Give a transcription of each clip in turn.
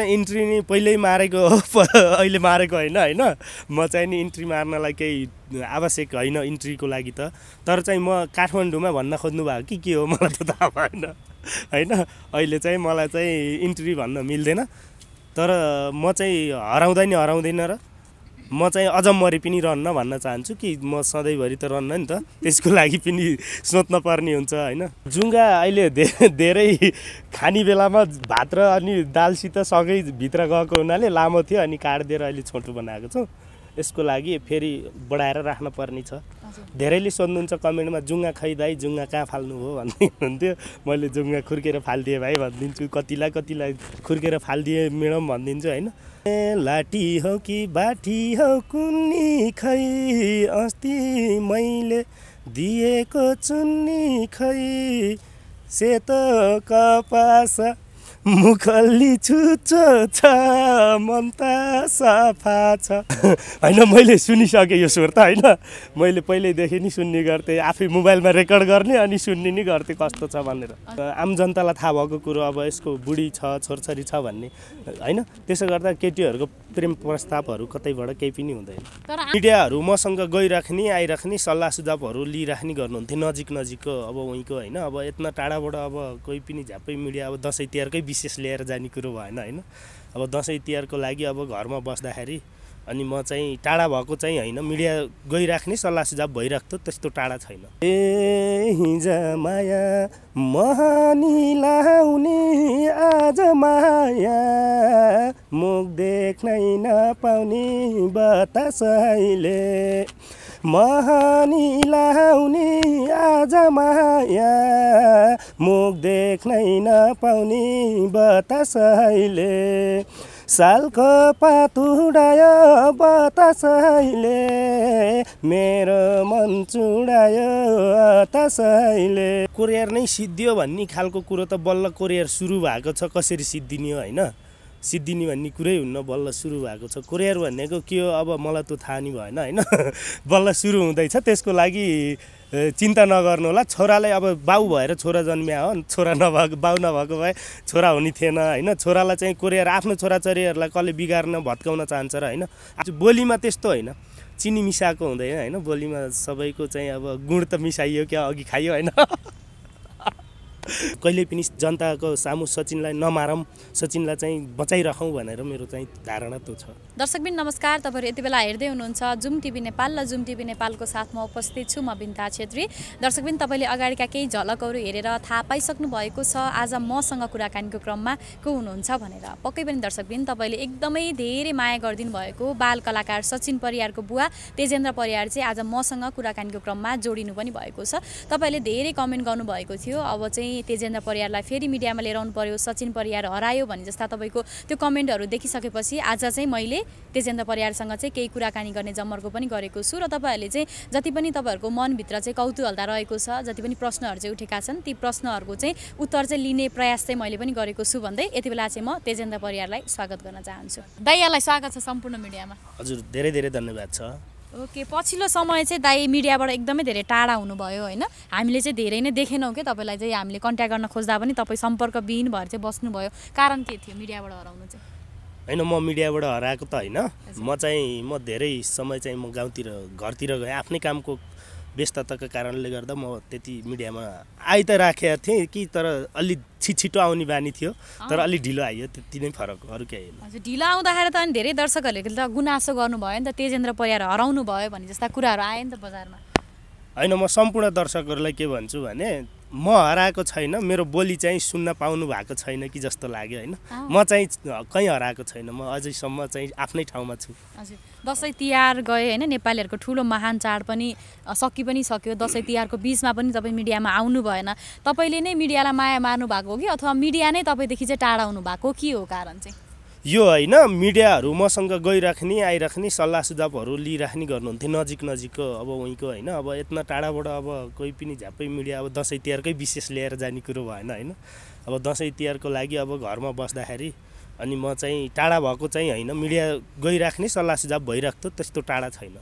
entry नि पहिल्यै मारेको हो अहिले मारेको होइन होइन म चाहिँ नि इन्ट्री मार्नलाई केही आवश्यक होइन इन्ट्रीको लागि त तर चाहिँ म काठमाडौँमा भन्न खोज्नु भएको कि के हो मलाई त थाहा भएन होइन अहिले चाहिँ मलाई चाहिँ इन्ट्री भन्न मिल्दैन तर म चाहिँ हराउँदै नि हराउँदैन र म चाहिँ अझ मरे पनि रन्न भन्न चाहन्छु कि म सधैँभरि त रन्न नि त त्यसको लागि पनि सोच्न पर्ने हुन्छ होइन जुङ्गा अहिले धेरै खाने बेलामा भात र अनि दालसित सँगै भित्र गएको हुनाले लामो थियो अनि काटिदिएर अहिले छोटो बनाएको छौँ यसको लागि फेरि बढाएर राख्न पर्ने छ धेरैले सोध्नुहुन्छ कमेन्टमा जुङ्गा खै दाई जुङ्गा कहाँ फाल्नु हो भन्दै हुनुहुन्थ्यो मैले जुङ्गा खुर्केर फालिदिएँ भाइ भनिदिन्छु कतिलाई कतिलाई खुर्केर फालिदिएँ मेडम भनिदिन्छु होइन लाठी हो कि बाठी हो कुन्नी खै अस्ति मैले दिएको चुन्नी खै सेतो कपास मुखल्ली छुच्चो छ मन त सफा छ होइन मैले सुनिसकेँ यो स्वर त होइन मैले पहिल्यैदेखि नि सुन्ने गर्थेँ आफै मोबाइलमा रेकर्ड गर्ने अनि सुन्ने नि गर्थेँ कस्तो छ भनेर आम जनतालाई थाहा भएको कुरो अब यसको बुढी छ छोरछोरी छ भन्ने होइन त्यसो गर्दा केटीहरूको प्रेम प्रस्तावहरू कतैबाट केही पनि हुँदैन मिडियाहरू मसँग गइराख्ने आइराख्ने सल्लाह सुझावहरू लिइराख्ने गर्नुहुन्थ्यो नजिक नजिकको अब उहीँको होइन अब यत्न टाढाबाट अब कोही पनि झ्यापै मिडिया अब दसैँ तिहारकै विशेष लिएर जाने कुरो भएन होइन अब दसैँ तिहारको लागि अब घरमा बस्दाखेरि अनि म चाहिँ टाढा भएको चाहिँ होइन मिडिया गइराख्ने सल्लाह सुझाव भइरहेको त्यस्तो टाढा छैन ए हिज माया महानी लाउने आज माया मुख देख्नै नपाउने बतासैले महानी लाउने आज माया मुख देख्नै नपाउने बतासैले सालको पात उडायो बतासैले मेरो मन चुडायो तसैले कोरियर नै सिद्धियो भन्ने खालको कुरो त बल्ल कोरियर सुरु भएको छ कसरी सिद्धिने होइन सिद्धिने भन्ने कुरै हुन्न बल्ल सुरु भएको छ कोरियर भनेको के हो अब मलाई त थाहा नि भएन होइन बल्ल सुरु हुँदैछ त्यसको लागि चिन्ता नगर्नु होला छोरालाई अब बाउ भएर छोरा जन्म्या हो छोरा नभएको बाउ नभएको भए छोरा हुने थिएन होइन छोरालाई चाहिँ कोरियर आफ्नो छोराछोरीहरूलाई कसले बिगार्न भत्काउन चाहन्छ र होइन बोलीमा त्यस्तो होइन चिनी मिसाएको हुँदैन होइन बोलीमा सबैको चाहिँ अब गुण त मिसाइयो क्या अघि खाइयो होइन कहिले पनि जनताको सामु सचिनलाई नमारौँ सचिनलाई चाहिँ बचाइराखौँ भनेर मेरो चाहिँ धारणा त्यो छ दर्शकबिन नमस्कार तपाईँहरू यति बेला हेर्दै हुनुहुन्छ जुम टिभी नेपाल र जुम टिभी नेपालको साथमा उपस्थित छु म बिन्ता छेत्री दर्शकबिन तपाईँले अगाडिका केही झलकहरू हेरेर थाहा पाइसक्नु भएको छ आज मसँग कुराकानीको क्रममा को हुनुहुन्छ भनेर पक्कै पनि दर्शकबिन तपाईँले एकदमै धेरै माया गरिदिनु भएको बाल कलाकार सचिन परियारको बुवा तेजेन्द्र परियार चाहिँ आज मसँग कुराकानीको क्रममा जोडिनु पनि भएको छ तपाईँले धेरै कमेन्ट गर्नुभएको थियो अब चाहिँ चाहिँ तेजेन्द्र परियारलाई फेरि मिडियामा लिएर आउनु पर्यो सचिन परियार हरायो भने जस्ता तपाईँको त्यो कमेन्टहरू देखिसकेपछि आज चाहिँ मैले तेजेन्द्र परियारसँग चाहिँ केही कुराकानी गर्ने जमर्को पनि गरेको छु र तपाईँहरूले चाहिँ जति पनि तपाईँहरूको मनभित्र चाहिँ कौतुहलता रहेको छ जति पनि प्रश्नहरू चाहिँ उठेका छन् ती प्रश्नहरूको चाहिँ उत्तर चाहिँ लिने प्रयास चाहिँ मैले पनि गरेको छु भन्दै यति बेला चाहिँ म तेजेन्द्र परियारलाई स्वागत गर्न चाहन्छु दाइयालाई स्वागत छ सम्पूर्ण मिडियामा हजुर धेरै धेरै धन्यवाद छ ओके पछिल्लो समय चाहिँ दाई मिडियाबाट एकदमै धेरै टाढा हुनुभयो होइन हामीले चाहिँ धेरै नै देखेनौँ क्या तपाईँलाई चाहिँ हामीले कन्ट्याक्ट गर्न खोज्दा पनि तपाईँ सम्पर्कविहीन भएर चाहिँ बस्नुभयो कारण के थियो मिडियाबाट हराउनु चाहिँ होइन म मिडियाबाट हराएको त होइन म चाहिँ म धेरै समय चाहिँ म गाउँतिर घरतिर गएँ आफ्नै कामको व्यस्तताको कारणले गर्दा म त्यति मिडियामा आइ त राखेको थिएँ कि तर अलि छि छिटो आउने बानी थियो तर अलि ढिलो आयो त्यति नै फरक अरू केही होइन हजुर ढिलो आउँदाखेरि त अनि धेरै दर्शकहरूले त गुनासो गर्नुभयो नि त तेजेन्द्र परिवार हराउनु भयो भने जस्ता कुराहरू आयो नि त बजारमा होइन म सम्पूर्ण दर्शकहरूलाई के भन्छु भने म हराएको छैन मेरो बोली चाहिँ सुन्न पाउनु भएको छैन कि जस्तो लाग्यो होइन म चाहिँ कहीँ हराएको छैन म अझैसम्म चाहिँ आफ्नै ठाउँमा छु हजुर दसैँ तिहार गए होइन नेपालीहरूको ठुलो महान चाड पनि सकि पनि सक्यो दसैँ तिहारको बिचमा पनि तपाईँ मिडियामा आउनु भएन तपाईँले नै मिडियालाई माया मार्नु भएको हो कि अथवा मिडिया नै तपाईँदेखि चाहिँ टाढा हुनु भएको के हो कारण चाहिँ यो होइन मिडियाहरू मसँग गइराख्ने आइराख्ने सल्लाह सुझावहरू लिइराख्ने गर्नुहुन्थ्यो नजिक नजिकको अब उहीँको होइन अब यत्न टाढाबाट अब कोही पनि झ्यापै मिडिया अब दसैँ तिहारकै विशेष लिएर जाने कुरो भएन होइन अब दसैँ तिहारको लागि अब घरमा बस्दाखेरि अनि म चाहिँ टाढा भएको चाहिँ होइन मिडिया गइराख्ने सल्लाह सुझाव भइरहेको त्यस्तो टाढा छैन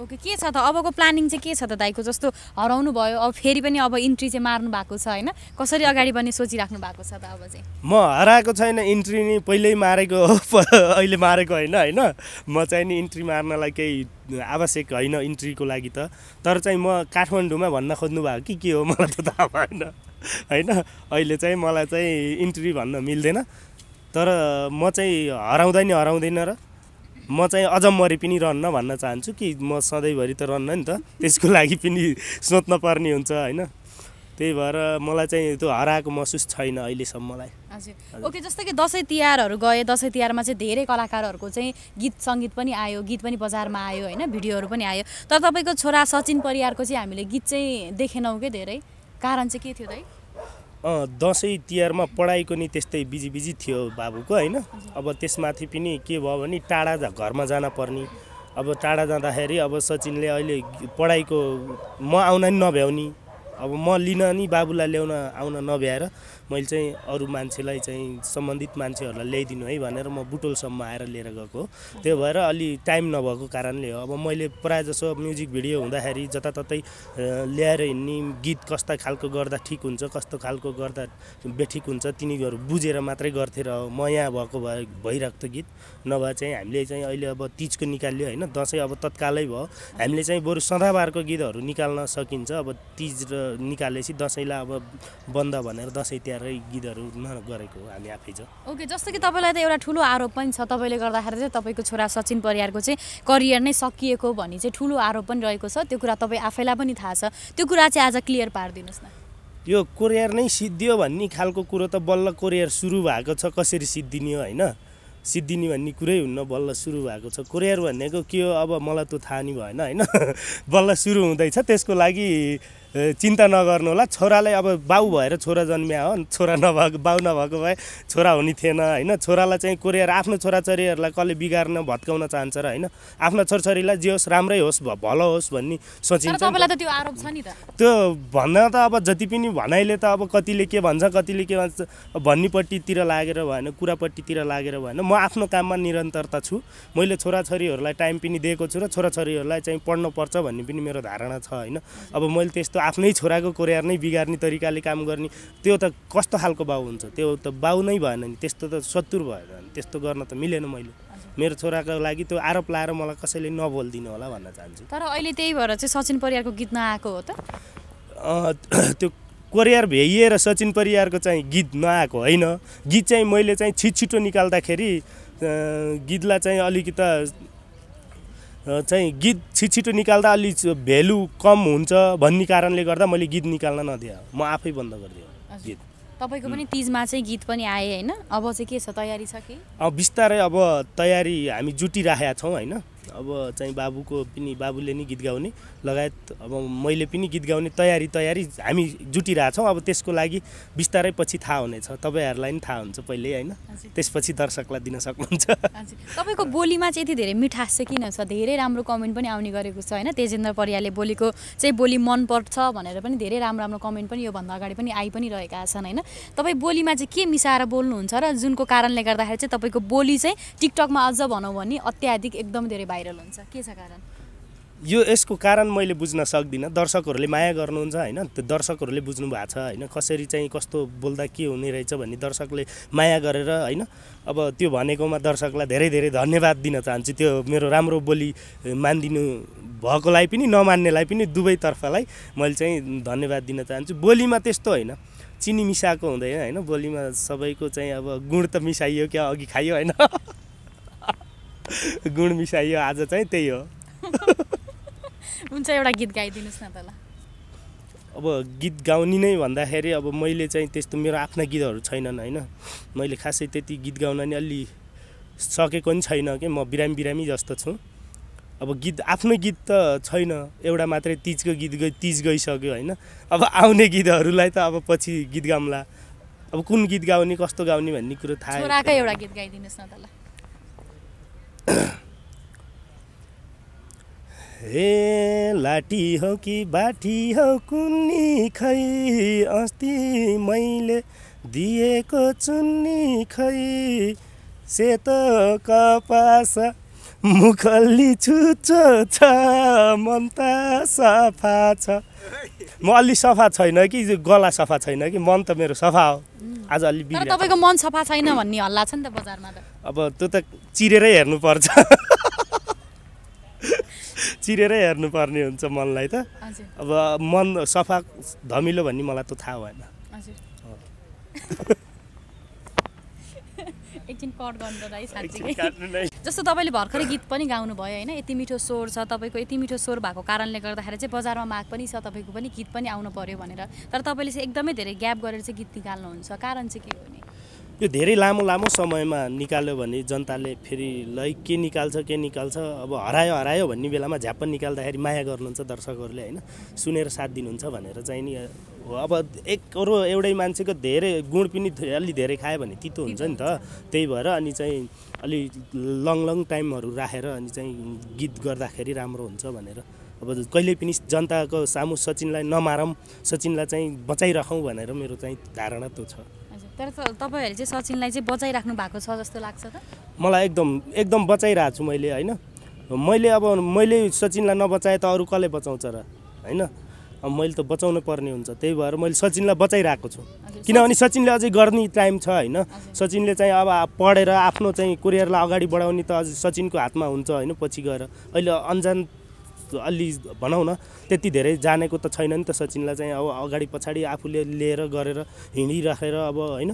ओके के छ त अबको प्लानिङ चाहिँ के छ त दाइको जस्तो हराउनु भयो अब फेरि पनि अब इन्ट्री चाहिँ मार्नु भएको छ होइन कसरी अगाडि बढ्ने सोचिराख्नु भएको छ त अब चाहिँ म हराएको छैन इन्ट्री नि पहिल्यै मारेको अहिले मारेको होइन होइन म चाहिँ नि इन्ट्री मार्नलाई केही आवश्यक होइन इन्ट्रीको लागि त तर चाहिँ म काठमाडौँमा भन्न खोज्नु भएको कि के हो मलाई त थाहा भएन होइन अहिले चाहिँ मलाई चाहिँ इन्ट्री भन्न मिल्दैन तर म चाहिँ हराउँदै नि हराउँदैन र म चाहिँ अझ मरि पनि रहन्न भन्न चाहन्छु कि म सधैँभरि त रहन्न नि त त्यसको लागि पनि सोच्न पर्ने हुन्छ होइन त्यही भएर मलाई चाहिँ त्यो हराएको महसुस छैन अहिलेसम्मलाई हजुर ओके जस्तै कि दसैँ तिहारहरू गए दसैँ तिहारमा चाहिँ धेरै कलाकारहरूको चाहिँ गीत सङ्गीत पनि आयो गीत पनि बजारमा आयो होइन भिडियोहरू पनि आयो तर तपाईँको छोरा सचिन परियारको चाहिँ हामीले गीत चाहिँ देखेनौँ कि धेरै कारण चाहिँ के थियो दाइ दसैँ तिहारमा पढाइको नि त्यस्तै बिजी बिजी थियो बाबुको होइन अब त्यसमाथि पनि के भयो भने टाढा घरमा जान पर्ने अब टाढा जाँदाखेरि अब सचिनले अहिले पढाइको म आउन नि नभ्याउने अब म लिन नि बाबुलाई ल्याउन आउन नभ्याएर मैले चाहिँ अरू मान्छेलाई चाहिँ सम्बन्धित मान्छेहरूलाई ल्याइदिनु है भनेर म बुटोलसम्म आएर लिएर गएको त्यो भएर अलि टाइम नभएको कारणले हो अब मैले प्रायः जसो म्युजिक भिडियो हुँदाखेरि जताततै ल्याएर हिँड्ने गीत कस्ता खालको गर्दा ठिक हुन्छ कस्तो खालको गर्दा बेठिक हुन्छ तिनीहरू बुझेर मात्रै गर्थे र म यहाँ भएको भए भइरहेको गीत नभए चाहिँ हामीले चाहिँ अहिले अब तिजको निकाल्यो होइन दसैँ अब तत्कालै भयो हामीले चाहिँ बरु सदाबारको गीतहरू निकाल्न सकिन्छ अब तिज र निकालेपछि दसैँलाई अब बन्द भनेर दसैँ त्यहाँ गीतहरू गीतहरूमा गरेको हामी आफै छ ओके जस्तो कि तपाईँलाई त एउटा ठुलो आरोप पनि छ तपाईँले गर्दाखेरि चाहिँ तपाईँको छोरा सचिन परियारको चाहिँ करियर नै सकिएको भन्ने चाहिँ ठुलो आरोप पनि रहेको छ त्यो कुरा तपाईँ आफैलाई पनि थाहा छ त्यो कुरा चाहिँ आज क्लियर पारिदिनुहोस् न यो कोरियर नै सिद्धियो भन्ने खालको कुरो त बल्ल कोरियर सुरु भएको छ कसरी सिद्धिने होइन सिद्धिने भन्ने कुरै हुन्न बल्ल सुरु भएको छ कोरियर भनेको के हो अब मलाई त थाहा नि भएन होइन बल्ल सुरु हुँदैछ त्यसको लागि चिन्ता नगर्नु होला छोरालाई अब बाउ भएर छोरा जन्म्या हो छोरा नभएको बाउ नभएको भए छोरा हुने थिएन होइन छोरालाई चाहिँ कोरिएर आफ्नो छोराछोरीहरूलाई कसले बिगार्न भत्काउन चाहन्छ र होइन आफ्नो छोराछोरीलाई जे होस् राम्रै होस् भलो होस् भन्ने सोचिन्छ त्यो नि त त्यो भन्न त अब जति पनि भनाइले त अब कतिले के भन्छ कतिले के भन्छ भन्नेपट्टितिर लागेर भएन कुरापट्टितिर लागेर भएन म आफ्नो काममा निरन्तरता छु मैले छोराछोरीहरूलाई टाइम पनि दिएको छु र छोराछोरीहरूलाई चाहिँ पढ्नुपर्छ भन्ने पनि मेरो धारणा छ होइन अब मैले त्यस्तो आफ्नै छोराको कोरियर नै बिगार्ने तरिकाले काम गर्ने त्यो त कस्तो खालको बाउ हुन्छ त्यो त बाउ नै भएन नि त्यस्तो त शत्रु भएन नि त्यस्तो गर्न त मिलेन मैले मेरो छोराको लागि त्यो आरोप लाएर मलाई कसैले नबोलिदिनु होला भन्न चाहन्छु तर अहिले त्यही भएर चाहिँ सचिन परियारको गीत नआएको हो त त्यो कोरियर भ्याइएर सचिन परियारको चाहिँ गीत नआएको होइन गीत चाहिँ मैले चाहिँ छिट छिटो निकाल्दाखेरि गीतलाई चाहिँ अलिकति चाहिँ गीत छिटो निकाल्दा अलि भेल्यु कम हुन्छ भन्ने कारणले गर्दा मैले गीत निकाल्न नदिएँ म आफै बन्द गरिदिएँ गीत तपाईँको पनि तिजमा चाहिँ गीत पनि आए होइन अब चाहिँ के छ तयारी छ कि बिस्तारै अब तयारी हामी जुटिराखेका छौँ होइन अब चाहिँ बाबुको पनि बाबुले नि गीत गाउने लगायत अब मैले पनि गीत गाउने तयारी तयारी हामी जुटिरहेछौँ अब त्यसको लागि बिस्तारै पछि थाहा हुनेछ तपाईँहरूलाई पनि थाहा हुन्छ पहिल्यै होइन त्यसपछि दर्शकलाई दिन सक्नुहुन्छ तपाईँको बोलीमा चाहिँ यति धेरै मिठास चाहिँ किन छ धेरै राम्रो कमेन्ट पनि आउने गरेको छ होइन तेजेन्द्र परियाले बोलेको चाहिँ बोली मनपर्छ भनेर पनि धेरै राम्रो राम्रो कमेन्ट पनि योभन्दा अगाडि पनि आइ पनि रहेका छन् होइन तपाईँ बोलीमा चाहिँ के मिसाएर बोल्नुहुन्छ र जुनको कारणले गर्दाखेरि चाहिँ तपाईँको बोली चाहिँ टिकटकमा अझ भनौँ भने अत्याधिक एकदम धेरै भाइ भाइरल हुन्छ के छ कारण यो यसको कारण मैले बुझ्न सक्दिनँ दर्शकहरूले माया गर्नुहुन्छ होइन त्यो दर्शकहरूले बुझ्नु भएको छ होइन कसरी चाहिँ कस्तो बोल्दा के हुने रहेछ भन्ने दर्शकले माया गरेर होइन अब त्यो भनेकोमा दर्शकलाई धेरै धेरै धन्यवाद दिन चाहन्छु त्यो मेरो राम्रो बोली मानिदिनु भएकोलाई पनि नमान्नेलाई पनि दुवैतर्फलाई मैले चाहिँ धन्यवाद दिन चाहन्छु बोलीमा त्यस्तो होइन चिनी मिसाएको हुँदैन होइन बोलीमा सबैको चाहिँ अब गुण त मिसाइयो क्या अघि खाइयो होइन गुण मिसाइयो आज चाहिँ त्यही हो हुन्छ एउटा गीत गाइदिनुहोस् न त ल अब गीत गाउने नै भन्दाखेरि अब मैले चाहिँ त्यस्तो मेरो आफ्ना गीतहरू छैनन् होइन मैले खासै त्यति गीत गाउन नि अलि सकेको नि छैन कि म बिरामी बिरामी जस्तो छु अब गीत आफ्नो गीत त छैन एउटा मात्रै तिजको गीत गई तिज गइसक्यो होइन अब आउने गीतहरूलाई त अब पछि गीत गाउँला अब कुन गीत गाउने कस्तो गाउने भन्ने कुरो थाहा एउटा गीत गाइदिनुहोस् न त ल ए लाठी हौ कि बाठी हौ कुन्नी खै अस्ति मैले दिएको चुन्नी खै सेतो कपास मुखली छुचो छ मन सफा छ म अलि सफा छैन कि गला सफा छैन कि मन त मेरो सफा हो आज अलि तपाईँको मन सफा छैन भन्ने हल्ला छ नि त बजारमा त अब त्यो त चिरेरै हेर्नुपर्छ चिरेरै हेर्नुपर्ने हुन्छ मनलाई त अब मन सफा धमिलो भन्ने मलाई त थाहा भएन एकछिन कट गर्नु जस्तो तपाईँले भर्खरै गीत पनि गाउनु भयो होइन यति मिठो स्वर छ तपाईँको यति मिठो स्वर भएको कारणले गर्दाखेरि चाहिँ बजारमा माग पनि छ तपाईँको पनि गीत पनि आउनु पर्यो भनेर तर तपाईँले चाहिँ एकदमै धेरै ग्याप गरेर चाहिँ गीत निकाल्नुहुन्छ कारण चाहिँ के हो नि यो धेरै लामो लामो समयमा निकाल्यो भने जनताले फेरि लै के निकाल्छ के निकाल्छ अब हरायो हरायो भन्ने बेलामा झ्याप्प निकाल्दाखेरि माया गर्नुहुन्छ दर्शकहरूले होइन सुनेर साथ दिनुहुन्छ भनेर चाहिँ नि अब एक अरू एउटै मान्छेको धेरै गुण पनि अलि धेरै खायो भने तितो हुन्छ नि त त्यही भएर अनि चाहिँ अलि लङ लङ टाइमहरू राखेर अनि चाहिँ गीत गर्दाखेरि राम्रो हुन्छ भनेर अब कहिले पनि जनताको सामु सचिनलाई नमारौँ सचिनलाई चाहिँ बचाइराखौँ भनेर मेरो चाहिँ धारणा त्यो छ तर तपाईँहरूले चाहिँ सचिनलाई चाहिँ बचाइराख्नु भएको छ जस्तो लाग्छ त मलाई एकदम एकदम बचाइरहेको छु मैले होइन मैले अब मैले सचिनलाई नबचाए त अरू कसले बचाउँछ र होइन अब मैले त बचाउनु पर्ने हुन्छ त्यही भएर मैले सचिनलाई बचाइरहेको छु किनभने सचिनले अझै गर्ने टाइम छ होइन सचिनले चाहिँ अब पढेर आफ्नो चाहिँ कोरियरलाई अगाडि बढाउने त अझै सचिनको हातमा हुन्छ होइन पछि गएर अहिले अन्जान अलि भनौँ न त्यति धेरै जानेको त छैन नि त सचिनलाई चाहिँ अब अगाडि पछाडि आफूले लिएर गरेर हिँडिराखेर अब होइन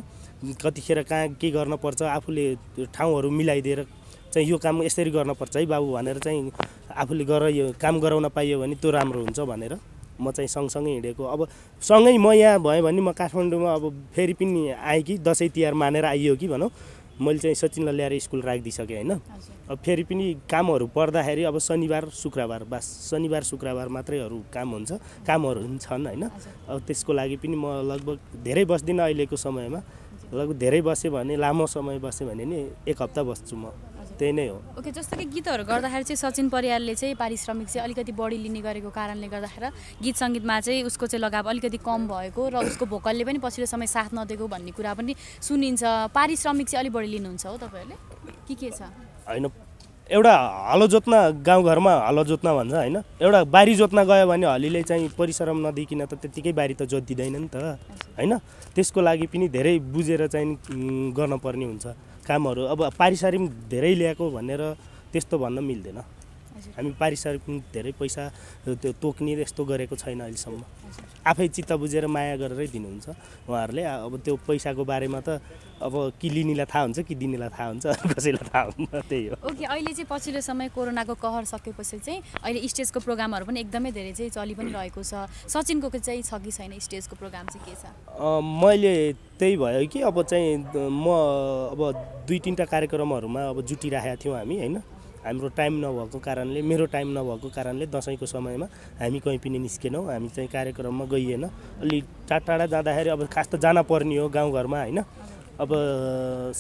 कतिखेर कहाँ के गर्नुपर्छ आफूले ठाउँहरू मिलाइदिएर चाहिँ यो काम यसरी गर्नुपर्छ है बाबु भनेर चाहिँ आफूले गर यो काम गराउन पाइयो भने त्यो राम्रो हुन्छ भनेर म चाहिँ सँगसँगै हिँडेको अब सँगै म यहाँ भएँ भने म काठमाडौँमा अब फेरि पनि आएँ कि दसैँ तिहार मानेर आइयो कि भनौँ मैले चाहिँ सचिनलाई ल्याएर स्कुल राखिदिइसकेँ होइन अब फेरि पनि कामहरू पर्दाखेरि अब शनिबार शुक्रबार बास शनिबार शुक्रबार मात्रैहरू काम हुन्छ कामहरू छन् होइन अब त्यसको लागि पनि म लगभग धेरै बस्दिनँ अहिलेको समयमा लगभग धेरै बसेँ भने लामो समय बसेँ भने नि एक हप्ता बस्छु म त्यही नै हो ओके जस्तो कि गीतहरू गर्दाखेरि चाहिँ सचिन परियारले चाहिँ पारिश्रमिक चाहिँ अलिकति बढी लिने गरेको कारणले गर्दाखेरि गीत सङ्गीतमा चाहिँ उसको चाहिँ लगाव अलिकति कम भएको र उसको भोकलले पनि पछिल्लो समय साथ नदिएको भन्ने कुरा पनि सुनिन्छ पारिश्रमिक चाहिँ अलिक बढी लिनुहुन्छ हो तपाईँहरूले के के छ होइन एउटा हलो जोत्न गाउँघरमा हलो जोत्न भन्छ होइन एउटा बारी जोत्न गयो भने हलीले चाहिँ परिश्रम नदिकन त त्यतिकै बारी त जोतिँदैन नि त होइन त्यसको लागि पनि धेरै बुझेर चाहिँ गर्नुपर्ने हुन्छ कामहरू अब पारिश्रमिक धेरै ल्याएको भनेर त्यस्तो भन्न मिल्दैन हामी पारिश्रमिक धेरै पैसा त्यो तोक्ने यस्तो गरेको छैन अहिलेसम्म आफै चित्त बुझेर माया गरेरै दिनुहुन्छ उहाँहरूले अब त्यो पैसाको बारेमा त अब कि लिनेलाई थाहा हुन्छ कि दिनेलाई थाहा हुन्छ कसैलाई थाहा हुन्छ त्यही हो ओके अहिले चाहिँ पछिल्लो समय कोरोनाको कहर सकेपछि चाहिँ अहिले स्टेजको प्रोग्रामहरू पनि एकदमै धेरै चाहिँ चलि पनि रहेको छ सचिनको चाहिँ छ कि छैन स्टेजको प्रोग्राम चाहिँ के छ मैले त्यही भयो कि अब चाहिँ म अब दुई तिनवटा कार्यक्रमहरूमा अब जुटिराखेका थियौँ हामी होइन हाम्रो टाइम नभएको कारणले मेरो टाइम नभएको कारणले दसैँको समयमा हामी कहीँ पनि निस्केनौँ हामी चाहिँ कार्यक्रममा गइएन अलि टाढा टाढा जाँदाखेरि अब खास त जान पर्ने हो गाउँघरमा होइन अब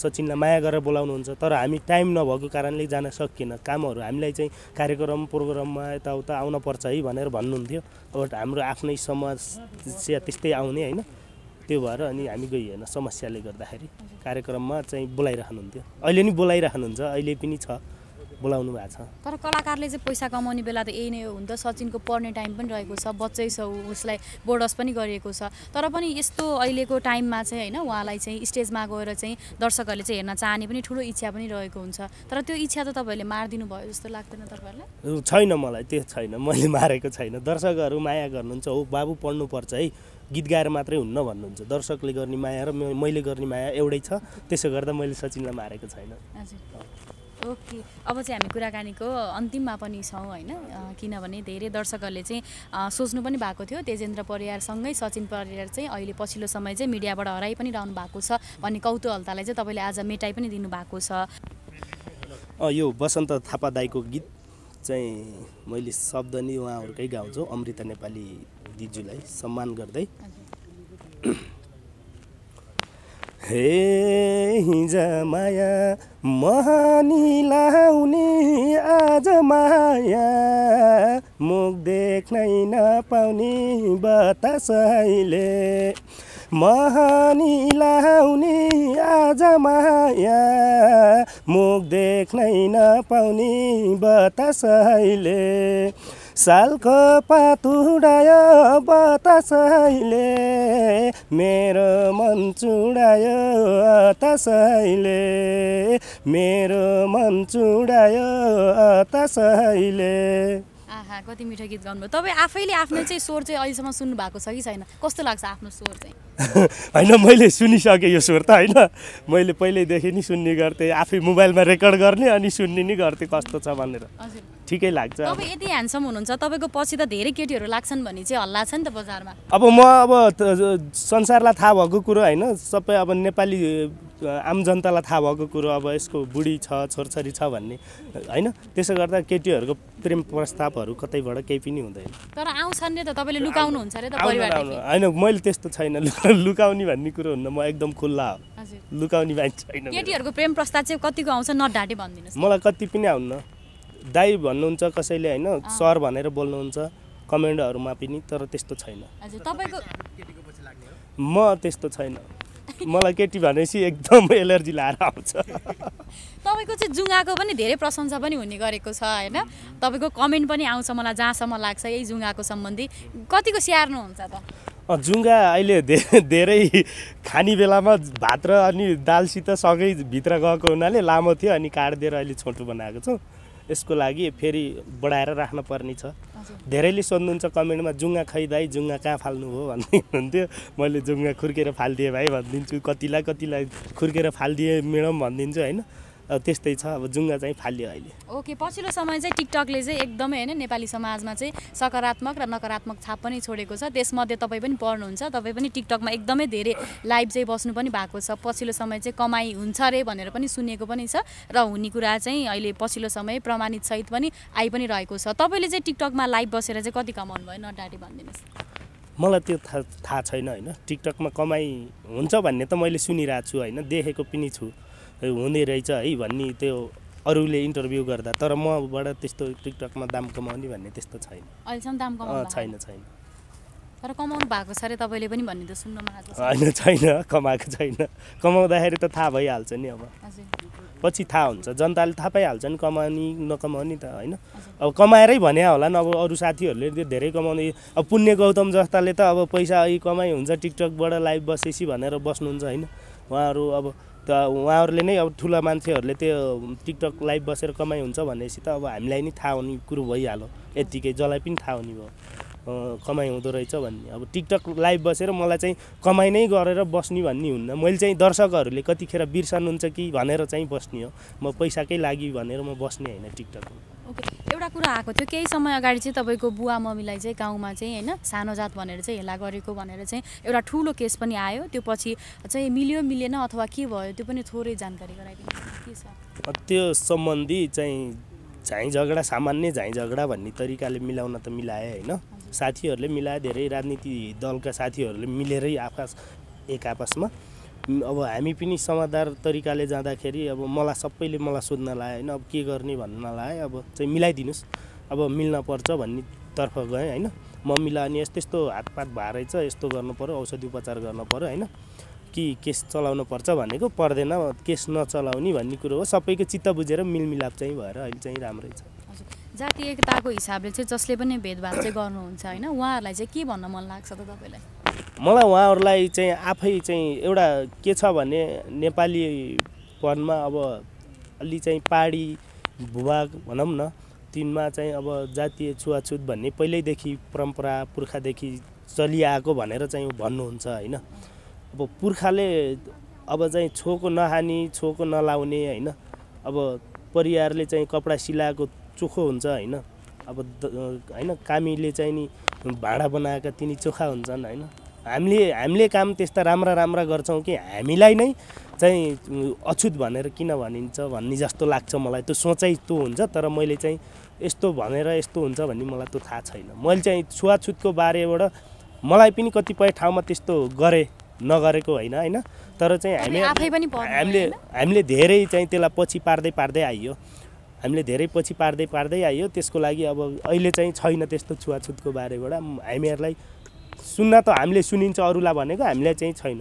सचिनलाई माया गरेर बोलाउनुहुन्छ तर हामी टाइम नभएको कारणले जान सकिएन कामहरू हामीलाई चाहिँ कार्यक्रम प्रोग्राममा यताउता आउन पर्छ है भनेर भन्नुहुन्थ्यो अब हाम्रो आफ्नै समस्या त्यस्तै आउने होइन त्यो भएर अनि हामी गइएन समस्याले गर्दाखेरि कार्यक्रममा चाहिँ बोलाइराख्नुहुन्थ्यो अहिले नि बोलाइराख्नुहुन्छ अहिले पनि छ बोलाउनु भएको छ तर कलाकारले चाहिँ पैसा कमाउने बेला त यही नै हो हुन्छ सचिनको पढ्ने टाइम पनि रहेको छ बच्चै छ उसलाई बोर्डस पनि गरिएको छ तर पनि यस्तो अहिलेको टाइममा चाहिँ होइन उहाँलाई चाहिँ स्टेजमा गएर चाहिँ दर्शकहरूले चाहिँ हेर्न चाहने पनि ठुलो इच्छा पनि रहेको हुन्छ तर त्यो इच्छा त तपाईँहरूले मारिदिनु भयो जस्तो लाग्दैन तपाईँहरूलाई छैन मलाई त्यो छैन मैले मारेको छैन दर्शकहरू माया गर्नुहुन्छ हो बाबु पढ्नुपर्छ है गीत गाएर मात्रै हुन्न भन्नुहुन्छ दर्शकले गर्ने माया र मैले गर्ने माया एउटै छ त्यसो गर्दा मैले सचिनलाई मारेको छैन ओके अब चाहिँ हामी कुराकानीको अन्तिममा पनि छौँ होइन किनभने धेरै दर्शकहरूले चाहिँ सोच्नु पनि भएको थियो तेजेन्द्र परियारसँगै सचिन परियार चाहिँ अहिले पछिल्लो समय चाहिँ मिडियाबाट हराइ पनि रहनु भएको छ भन्ने कौतूहलतालाई चाहिँ तपाईँले आज मेटाइ पनि दिनुभएको छ यो बसन्त थापा दाईको गीत चाहिँ मैले शब्द नै उहाँहरूकै गाउँछु अमृता नेपाली दिजुलाई सम्मान गर्दै हे हिज माया महानी लाउने आज माया मुख देख्नै नपाउने बतासैले महानी लाउने आज माया मुख देख्नै नपाउने बतासैले सालको पात उडायो बतासैले मेरो मन चुडायो तसैले मेरो मन चुडायो तसैले कति मिठो गीत गाउनुभयो तपाईँ आफैले आफ्नो चाहिँ स्वर चाहिँ अहिलेसम्म सुन्नु भएको छ कि छैन कस्तो लाग्छ आफ्नो स्वर चाहिँ होइन मैले सुनिसकेँ यो स्वर त होइन मैले पहिल्यैदेखि नि सुन्ने गर्थेँ आफै मोबाइलमा रेकर्ड गर्ने अनि सुन्ने नि गर्थेँ कस्तो छ भनेर ठिकै लाग्छ अब यति ह्यान्डसम हुनुहुन्छ तपाईँको पछि त धेरै केटीहरू लाग्छन् भने चाहिँ हल्ला छ नि त बजारमा अब म अब संसारलाई थाहा भएको कुरो होइन सबै अब नेपाली आम जनतालाई थाहा भएको कुरो अब यसको बुढी छ छोरछोरी छ भन्ने होइन त्यसो गर्दा केटीहरूको प्रेम प्रस्तावहरू कतैबाट केही पनि हुँदैन तर आउँछन् त तपाईँले लुकाउनुहुन्छ होइन मैले त्यस्तो छैन लुकाउने भन्ने कुरो हुन्न म एकदम खुल्ला हो लुकाउने मान्छे छैन केटीहरूको प्रेम प्रस्ताव चाहिँ कतिको आउँछ न नढाँटे भनिदिनुहोस् मलाई कति पनि आउन्न दाई भन्नुहुन्छ कसैले होइन सर भनेर बोल्नुहुन्छ कमेन्टहरूमा पनि तर त्यस्तो छैन म त्यस्तो छैन मलाई केटी भनेपछि एकदम एलर्जी लाएर आउँछ तपाईँको चाहिँ जुङ्गाको पनि धेरै प्रशंसा पनि हुने गरेको छ होइन तपाईँको कमेन्ट पनि आउँछ मलाई जहाँसम्म लाग्छ यही जुङ्गाको सम्बन्धी कतिको स्याहार्नुहुन्छ त जुङ्गा अहिले धे धेरै खाने बेलामा भात र अनि दालसित सँगै भित्र गएको हुनाले लामो थियो अनि काटिदिएर अहिले छोटो बनाएको छौँ यसको लागि फेरि बढाएर राख्न पर्ने छ धेरैले सोध्नुहुन्छ कमेन्टमा जुङ्गा खै दाई जुङ्गा कहाँ फाल्नु हो भन्दै हुनुहुन्थ्यो मैले जुङ्गा खुर्केर फालिदिएँ भाइ भनिदिन्छु कतिलाई कतिलाई खुर्केर फालिदिएँ म्याडम भनिदिन्छु होइन त्यस्तै छ अब जुङ्गा चाहिँ फालियो अहिले ओके पछिल्लो समय चाहिँ टिकटकले चाहिँ एकदमै होइन नेपाली समाजमा चाहिँ सकारात्मक र नकारात्मक छाप पनि छोडेको छ त्यसमध्ये तपाईँ पनि पढ्नुहुन्छ तपाईँ पनि टिकटकमा एकदमै धेरै लाइभ चाहिँ बस्नु पनि भएको छ पछिल्लो समय चाहिँ कमाई हुन्छ रे भनेर पनि सुनेको पनि छ र हुने कुरा चाहिँ अहिले पछिल्लो समय प्रमाणित सहित पनि आइ पनि रहेको छ तपाईँले चाहिँ टिकटकमा लाइभ बसेर चाहिँ कति कमाउनु भयो नटारी भनिदिनुहोस् मलाई त्यो थाहा छैन होइन टिकटकमा कमाइ हुन्छ भन्ने त मैले सुनिरहेको छु होइन देखेको पनि छु हुने रहेछ है भन्ने त्यो अरूले इन्टरभ्यू गर्दा तर मबाट त्यस्तो टिकटकमा दाम कमाउने भन्ने त्यस्तो छैन अहिलेसम्म दाम छैन छैन तर कमाउनु भएको छ अरे तपाईँले पनि भन्ने त सुन्नु होइन छैन कमाएको छैन कमाउँदाखेरि त थाहा भइहाल्छ नि अब पछि थाहा हुन्छ जनताले थाहा पाइहाल्छ नि कमाउने नकमाउने त होइन अब कमाएरै भने होला नि अब अरू साथीहरूले त्यो धेरै कमाउने अब पुण्य गौतम जस्ताले त अब पैसा कमाइ हुन्छ टिकटकबाट लाइभ बसेपछि भनेर बस्नुहुन्छ होइन उहाँहरू अब त उहाँहरूले नै अब ठुला मान्छेहरूले त्यो टिकटक लाइभ बसेर कमाइ हुन्छ भनेपछि त अब हामीलाई नै थाहा हुने कुरो भइहाल्यो यत्तिकै जसलाई पनि थाहा हुने भयो कमाइ हुँदो रहेछ भन्ने अब टिकटक लाइभ बसेर मलाई चाहिँ कमाइ नै गरेर बस्ने भन्ने हुन्न मैले चाहिँ दर्शकहरूले कतिखेर बिर्सनुहुन्छ कि भनेर चाहिँ बस्ने हो म पैसाकै लागि भनेर म बस्ने होइन टिकटकमा एउटा कुरा आएको थियो केही समय अगाडि चाहिँ तपाईँको बुवा मम्मीलाई चाहिँ गाउँमा चाहिँ होइन सानो जात भनेर चाहिँ हेला गरेको भनेर चाहिँ एउटा ठुलो केस पनि आयो त्यो पछि चाहिँ मिल्यो मिलेन अथवा के भयो त्यो पनि थोरै जानकारी गराइदिनु के छ त्यो सम्बन्धी चाहिँ झाइ झगडा सामान्य झाइँ झगडा भन्ने तरिकाले मिलाउन त मिलाए होइन साथीहरूले मिलाए धेरै राजनीति दलका साथीहरूले मिलेरै आपस एक आपसमा अब हामी पनि समाधार तरिकाले जाँदाखेरि अब मलाई सबैले मलाई सोध्न लायो होइन अब के गर्ने भन्न लाए अब चाहिँ मिलाइदिनुहोस् अब मिल्न पर्छ भन्ने भन्नेतर्फ गएँ होइन मम्मीलाई अनि यस्तो यस्तो हातपात रहेछ यस्तो गर्नुपऱ्यो औषधि उपचार गर्नुपऱ्यो होइन कि केस चलाउनु पर्छ भनेको पर्दैन केस नचलाउने भन्ने कुरो हो सबैको चित्त बुझेर मिलमिलाप चाहिँ भएर अहिले चाहिँ राम्रै छ जातीय एकताको हिसाबले चाहिँ जसले पनि भेदभाव चाहिँ गर्नुहुन्छ होइन उहाँहरूलाई चाहिँ के भन्न मन लाग्छ त तपाईँलाई मलाई उहाँहरूलाई चाहिँ आफै चाहिँ एउटा के छ भने नेपालीपनमा अब अलि चाहिँ पाहाडी भूभाग भनौँ न तिनमा चाहिँ अब जातीय छुवाछुत भन्ने पहिल्यैदेखि परम्परा पुर्खादेखि चलिआएको भनेर चाहिँ भन्नुहुन्छ होइन अब पुर्खाले अब चाहिँ छोको नहानी छोको नलाउने होइन अब परिवारले चाहिँ कपडा सिलाएको चोखो हुन्छ होइन अब होइन कामीले चाहिँ नि भाँडा बनाएका तिनी चोखा हुन्छन् होइन हामीले हामीले काम त्यस्ता राम्रा राम्रा गर्छौँ कि हामीलाई नै चाहिँ अछुत भनेर किन भनिन्छ भन्ने जस्तो लाग्छ मलाई त्यो सोचाइ त्यो हुन्छ तर मैले चाहिँ यस्तो भनेर यस्तो हुन्छ भन्ने मलाई त्यो थाहा छैन मैले चाहिँ छुवाछुतको बारेबाट मलाई पनि कतिपय ठाउँमा त्यस्तो गरेँ नगरेको होइन होइन तर चाहिँ हामी हामीले हामीले धेरै चाहिँ त्यसलाई पछि पार्दै पार्दै आइयो हामीले धेरै पछि पार्दै पार्दै आइयो त्यसको लागि अब अहिले चाहिँ छैन त्यस्तो छुवाछुतको बारेबाट हामीहरूलाई सुन्न त हामीले सुनिन्छ अरूलाई भनेको हामीलाई चाहिँ छैन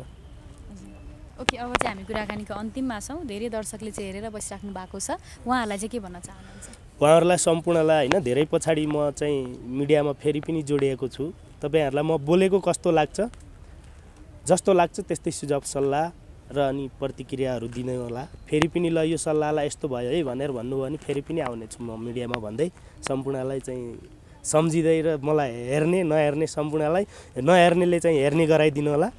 ओके अब चाहिँ हामी कुराकानीको अन्तिममा छौँ धेरै दर्शकले चाहिँ हेरेर बसिराख्नु भएको छ उहाँहरूलाई चाहिँ के भन्न चाहनुहुन्छ उहाँहरूलाई सम्पूर्णलाई होइन धेरै पछाडि म चाहिँ मिडियामा फेरि पनि जोडिएको छु तपाईँहरूलाई म बोलेको कस्तो लाग्छ जस्तो लाग्छ त्यस्तै सुझाव सल्लाह र अनि प्रतिक्रियाहरू दिने होला फेरि पनि ल यो सल्लाहलाई यस्तो भयो है भनेर भन्नुभयो भने फेरि पनि आउनेछु म मिडियामा भन्दै सम्पूर्णलाई चाहिँ सम्झिँदै र मलाई हेर्ने नहेर्ने सम्पूर्णलाई नहेर्नेले चाहिँ हेर्ने गराइदिनु होला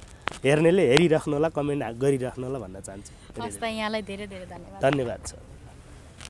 हेर्नेले हेरिराख्नु होला कमेन्ट गरिराख्नु होला भन्न चाहन्छु यहाँलाई धेरै धेरै धन्यवाद धन्यवाद छ